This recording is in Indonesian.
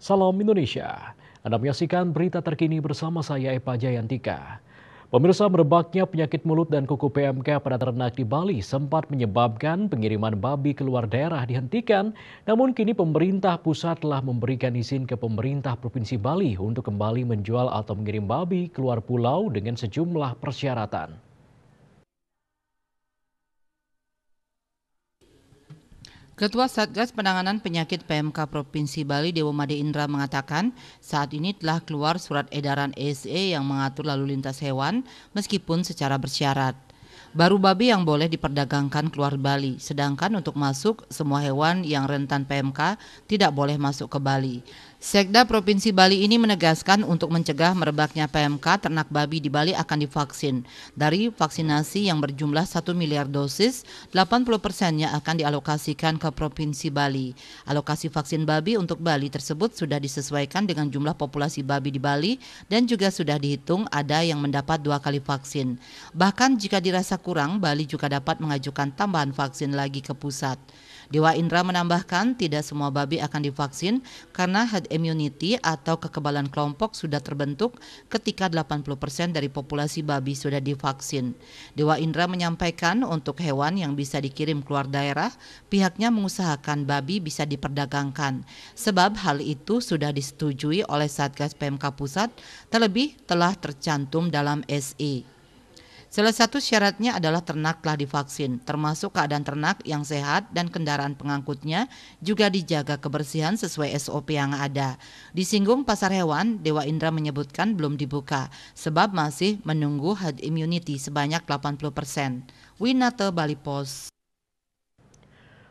Salam Indonesia. Anda menyaksikan berita terkini bersama saya Epa Jayantika. Pemirsa merebaknya penyakit mulut dan kuku PMK pada ternak di Bali sempat menyebabkan pengiriman babi keluar daerah dihentikan. Namun kini pemerintah pusat telah memberikan izin ke pemerintah Provinsi Bali untuk kembali menjual atau mengirim babi keluar pulau dengan sejumlah persyaratan. Ketua Satgas Penanganan Penyakit PMK Provinsi Bali Dewo Made Indra mengatakan saat ini telah keluar surat edaran ESE e yang mengatur lalu lintas hewan meskipun secara bersyarat. Baru babi yang boleh diperdagangkan keluar Bali, sedangkan untuk masuk semua hewan yang rentan PMK tidak boleh masuk ke Bali. Sekda Provinsi Bali ini menegaskan untuk mencegah merebaknya PMK, ternak babi di Bali akan divaksin. Dari vaksinasi yang berjumlah 1 miliar dosis, 80 persennya akan dialokasikan ke Provinsi Bali. Alokasi vaksin babi untuk Bali tersebut sudah disesuaikan dengan jumlah populasi babi di Bali dan juga sudah dihitung ada yang mendapat dua kali vaksin. Bahkan jika dirasa kurang, Bali juga dapat mengajukan tambahan vaksin lagi ke pusat. Dewa Indra menambahkan tidak semua babi akan divaksin karena herd immunity atau kekebalan kelompok sudah terbentuk ketika 80% dari populasi babi sudah divaksin. Dewa Indra menyampaikan untuk hewan yang bisa dikirim keluar daerah, pihaknya mengusahakan babi bisa diperdagangkan. Sebab hal itu sudah disetujui oleh Satgas PMK Pusat, terlebih telah tercantum dalam SE. Salah satu syaratnya adalah ternak telah divaksin, termasuk keadaan ternak yang sehat dan kendaraan pengangkutnya juga dijaga kebersihan sesuai SOP yang ada. Disinggung pasar hewan, Dewa Indra menyebutkan belum dibuka sebab masih menunggu herd immunity sebanyak 80%. persen. Winata Bali Post